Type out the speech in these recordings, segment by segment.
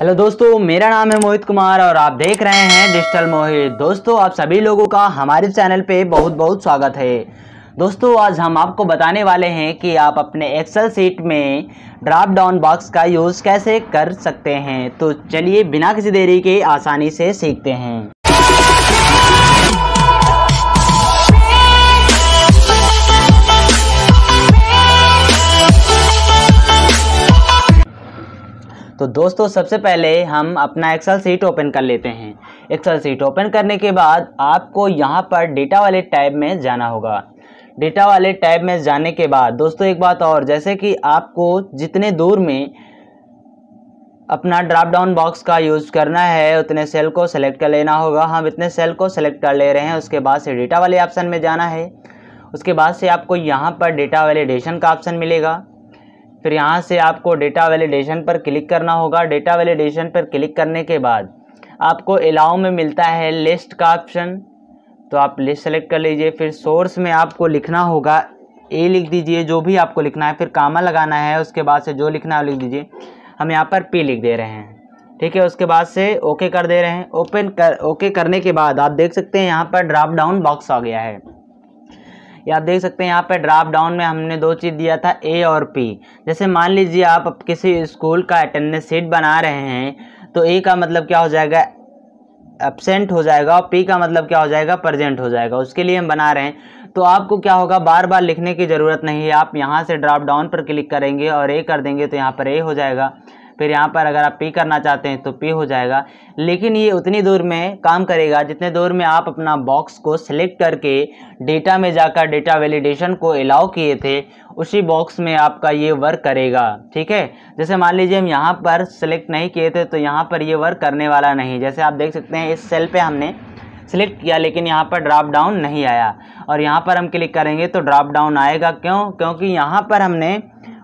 hello दोस्तों मेरा नाम है मोहित कुमार और आप देख रहे हैं डिजिटल मोहित दोस्तों आप सभी लोगों का हमारे चैनल पे बहुत बहुत स्वागत है दोस्तों आज हम आपको बताने वाले हैं कि आप अपने एक्सेल सीट में ड्राप डाउन बॉक्स का यूज़ कैसे कर सकते हैं तो चलिए बिना किसी देरी के आसानी से सीखते हैं तो दोस्तों सबसे पहले हम अपना एक्सेल सीट ओपन कर लेते हैं एक्सेल सीट ओपन करने के बाद आपको यहाँ पर डेटा वाले टैब में जाना होगा डेटा वाले टैब में जाने के बाद दोस्तों एक बात और जैसे कि आपको जितने दूर में अपना ड्राप डाउन बॉक्स का यूज़ करना है उतने सेल को सेलेक्ट कर लेना होगा हाँ, हम इतने सेल को सेलेक्ट कर ले रहे हैं उसके बाद से डेटा वाले ऑप्शन में जाना है उसके बाद से आपको यहाँ पर डेटा वैलिडेशन का ऑप्शन मिलेगा फिर यहाँ से आपको डेटा वैलिडेशन पर क्लिक करना होगा डेटा वैलिडेशन पर क्लिक करने के बाद आपको अलाउ में मिलता है लिस्ट का ऑप्शन तो आप लिस्ट सेलेक्ट कर लीजिए फिर सोर्स में आपको लिखना होगा ए लिख दीजिए जो भी आपको लिखना है फिर कामा लगाना है उसके बाद से जो लिखना है लिख दीजिए हम यहाँ पर पी लिख दे रहे हैं ठीक है उसके बाद से ओके कर दे रहे हैं ओपन कर ओके करने के बाद आप देख सकते हैं यहाँ पर ड्राप डाउन बॉक्स आ गया है या आप देख सकते हैं यहाँ पे ड्राप डाउन में हमने दो चीज़ दिया था ए और पी जैसे मान लीजिए आप किसी स्कूल का अटेंडेंस सीट बना रहे हैं तो ए का मतलब क्या हो जाएगा एबसेंट हो जाएगा और पी का मतलब क्या हो जाएगा प्रजेंट हो जाएगा उसके लिए हम बना रहे हैं तो आपको क्या होगा बार बार लिखने की ज़रूरत नहीं है आप यहाँ से ड्राप डाउन पर क्लिक करेंगे और ए कर देंगे तो यहाँ पर ए हो जाएगा फिर यहाँ पर अगर आप पी करना चाहते हैं तो पी हो जाएगा लेकिन ये उतनी दूर में काम करेगा जितने दूर में आप अपना बॉक्स को सिलेक्ट करके डेटा में जाकर डेटा वैलिडेशन को अलाउ किए थे उसी बॉक्स में आपका ये वर्क करेगा ठीक है जैसे मान लीजिए हम यहाँ पर सिलेक्ट नहीं किए थे तो यहाँ पर ये वर्क करने वाला नहीं जैसे आप देख सकते हैं इस सेल पर हमने सेलेक्ट किया लेकिन यहाँ पर ड्रॉप डाउन नहीं आया और यहाँ पर हम क्लिक करेंगे तो ड्रॉप डाउन आएगा क्यों क्योंकि यहाँ पर हमने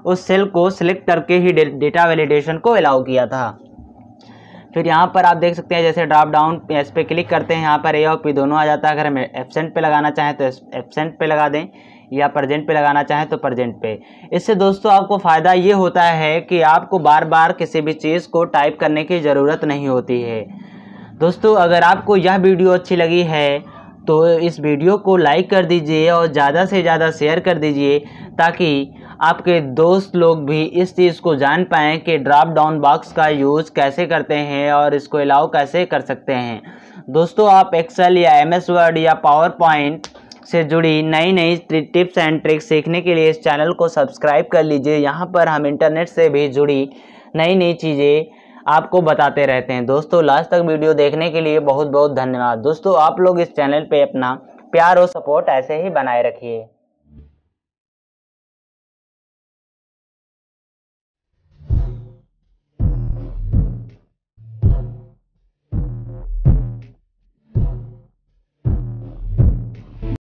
उस सेल को सिलेक्ट करके ही डेटा वैलिडेशन को अलाउ किया था फिर यहाँ पर आप देख सकते हैं जैसे ड्रॉप डाउन एस पे क्लिक करते हैं यहाँ पर ए और पी दोनों आ जाता है अगर हमें एबसेंट पे लगाना चाहें तो एबसेंट पे लगा दें या प्रजेंट पे लगाना चाहें तो प्रजेंट पे इससे दोस्तों आपको फ़ायदा ये होता है कि आपको बार बार किसी भी चीज़ को टाइप करने की ज़रूरत नहीं होती है दोस्तों अगर आपको यह वीडियो अच्छी लगी है तो इस वीडियो को लाइक कर दीजिए और ज़्यादा से ज़्यादा शेयर कर दीजिए ताकि आपके दोस्त लोग भी इस चीज़ को जान पाएँ कि ड्राप डाउन बॉक्स का यूज़ कैसे करते हैं और इसको अलाउ कैसे कर सकते हैं दोस्तों आप एक्सेल या एम एस वर्ड या पावर पॉइंट से जुड़ी नई नई टिप्स एंड ट्रिक्स सीखने के लिए इस चैनल को सब्सक्राइब कर लीजिए यहाँ पर हम इंटरनेट से भी जुड़ी नई नई चीज़ें आपको बताते रहते हैं दोस्तों लास्ट तक वीडियो देखने के लिए बहुत बहुत धन्यवाद दोस्तों आप लोग इस चैनल पे अपना प्यार और सपोर्ट ऐसे ही बनाए रखिए